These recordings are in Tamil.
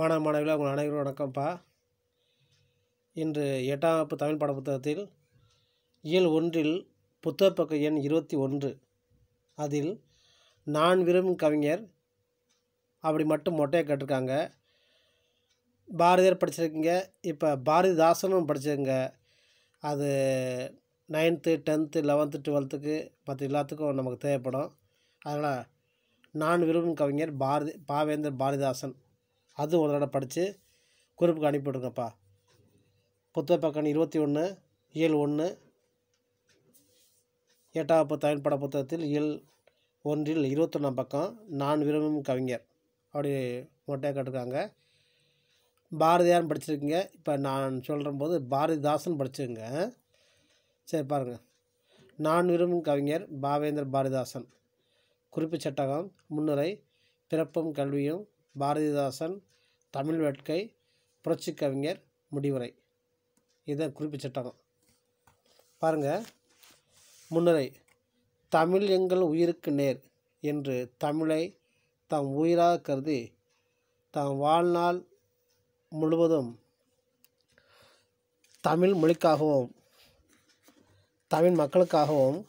மாணவ மாணவிகளை உங்கள் அனைவரும் வணக்கம்ப்பா இன்று எட்டாம் வகுப்பு தமிழ் பாட புத்தகத்தில் இயல் ஒன்றில் புத்தக பக்க எண் இருபத்தி ஒன்று அதில் நான் விரும்பும் கவிஞர் அப்படி மட்டும் மொட்டையை கேட்டிருக்காங்க பாரதியார் படிச்சிருக்கீங்க இப்போ பாரதிதாசனும் படிச்சிருங்க அது நைன்த்து டென்த்து லெவன்த்து டுவெல்த்துக்கு மற்ற எல்லாத்துக்கும் நமக்கு தேவைப்படும் அதனால் நான் விரும்பும் கவிஞர் பாரதி பாவேந்தர் பாரதிதாசன் அதுவும் ஒரு தடவை படித்து குறிப்புக்கு அனுப்பிவிடுங்கப்பா புத்தக பக்கம் இருபத்தி ஒன்று இயல் ஒன்று எட்டாவது தயன்பட புத்தகத்தில் இயல் ஒன்றில் இருபத்தொன்னாம் பக்கம் நான் விரும்பும் கவிஞர் அப்படி மொட்டையாக கேட்டிருக்காங்க பாரதியார் படிச்சிருக்கீங்க இப்போ நான் சொல்கிற போது பாரதிதாசன் படிச்சுங்க சரி பாருங்கள் நான் விரும்பும் கவிஞர் பாவேந்தர் பாரதிதாசன் குறிப்பு சட்டகம் முன்னுரை பிறப்பும் கல்வியும் பாரதிதாசன் தமிழ் வேட்கை புரட்சி கவிஞர் முடிவுரை இதை குறிப்பிச்சிட்டாங்க பாருங்கள் முன்னரை தமிழ் எங்கள் உயிருக்கு நேர் என்று தமிழை தாம் உயிராக கருதி தாம் வாழ்நாள் முழுவதும் தமிழ் மொழிக்காகவும் தமிழ் மக்களுக்காகவும்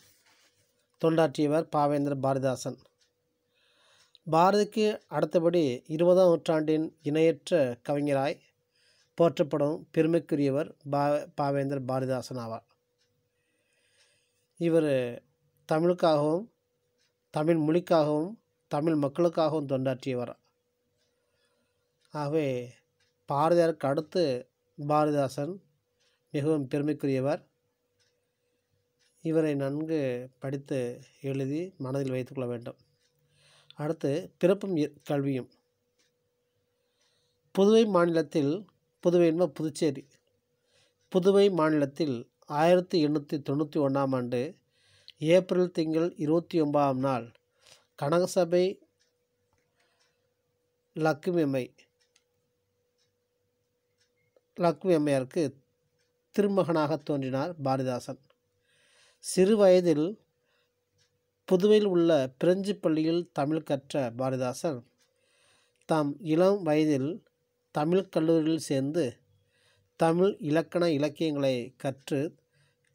தொண்டாற்றியவர் பாவேந்தர் பாரதிதாசன் பாரதிக்கு அடுத்தபடி இருபதாம் நூற்றாண்டின் இணையற்ற கவிஞராய் போற்றப்படும் பெருமைக்குரியவர் பா பாவேந்தர் பாரதிதாசன் ஆவார் இவர் தமிழுக்காகவும் தமிழ் மொழிக்காகவும் தமிழ் மக்களுக்காகவும் தொண்டாற்றியவர் ஆகவே பாரதியாருக்கு அடுத்து பாரதிதாசன் மிகவும் பெருமைக்குரியவர் இவரை நன்கு படித்து எழுதி மனதில் வைத்துக்கொள்ள வேண்டும் அடுத்து பிறப்பும் கல்வியும் புதுவை மாநிலத்தில் புதுவை என்ப புதுச்சேரி புதுவை மாநிலத்தில் ஆயிரத்தி எண்ணூற்றி தொண்ணூற்றி ஒன்றாம் ஆண்டு ஏப்ரல் திங்கள் இருபத்தி ஒன்பதாம் நாள் கனகசபை லக்குமியம்மை லக்ஷ்மி அம்மையாருக்கு திருமகனாக தோன்றினார் பாரதிதாசன் சிறு வயதில் புதுவையில் உள்ள பிரெஞ்சு பள்ளியில் தமிழ் கற்ற பாரதிதாசன் தாம் இளம் வயதில் தமிழ் கல்லூரியில் சேர்ந்து தமிழ் இலக்கண இலக்கியங்களை கற்று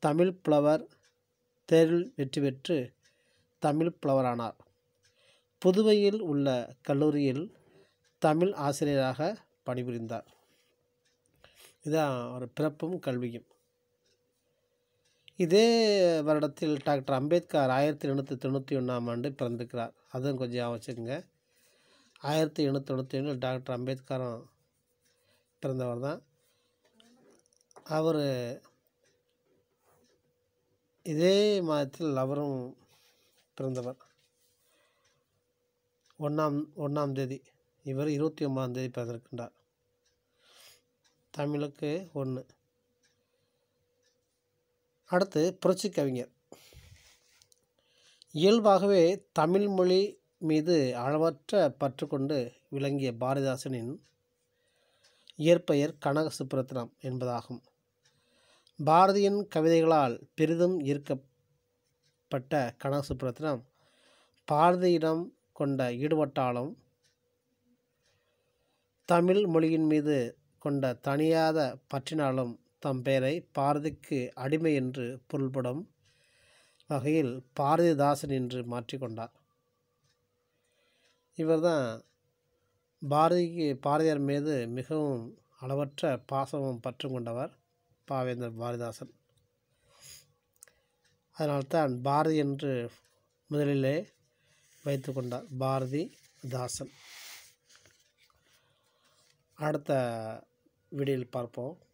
தமிழ் புலவர் தேர்வில் வெற்றி பெற்று தமிழ் புலவரானார் புதுவையில் உள்ள கல்லூரியில் தமிழ் ஆசிரியராக பணிபுரிந்தார் இதான் ஒரு பிறப்பும் கல்வியும் இதே வருடத்தில் டாக்டர் அம்பேத்கர் ஆயிரத்தி எழுநூற்றி தொண்ணூற்றி ஒன்றாம் ஆண்டு பிறந்திருக்கிறார் அதுவும் கொஞ்சம் ஞாபகம் வச்சுக்கோங்க ஆயிரத்தி எழுநூற்றி தொண்ணூற்றி டாக்டர் அம்பேத்கரும் பிறந்தவர் தான் அவர் இதே மாதத்தில் அவரும் பிறந்தவர் ஒன்றாம் ஒன்றாம் தேதி இவர் இருபத்தி ஒன்பதாம் தேதி பிறந்திருக்கின்றார் தமிழுக்கு ஒன்று அடுத்து புரட்சி கவிஞர் இயல்பாகவே தமிழ் மொழி மீது அளவற்ற பற்று கொண்டு விளங்கிய பாரதிதாசனின் இயற்பெயர் கனக சுப்ரத்னம் என்பதாகும் பாரதியின் கவிதைகளால் பெரிதும் ஈர்க்கப்பட்ட கனக சுப்ரத்னம் பாரதியிடம் கொண்ட ஈடுபட்டாலும் தமிழ் மொழியின் மீது கொண்ட தனியாத பற்றினாலும் தம் பெயரை பாரதிக்கு அடிமை என்று பொருள்படும் வகையில் பாரதிதாசன் என்று மாற்றிக்கொண்டார் இவர் தான் பாரதிக்கு பாரதியார் மீது மிகவும் அளவற்ற பாசமும் பற்றும் கொண்டவர் பாவேந்தர் பாரதிதாசன் அதனால்தான் பாரதி என்று முதலிலே வைத்து கொண்டார் பாரதி தாசன் அடுத்த வீடியோவில் பார்ப்போம்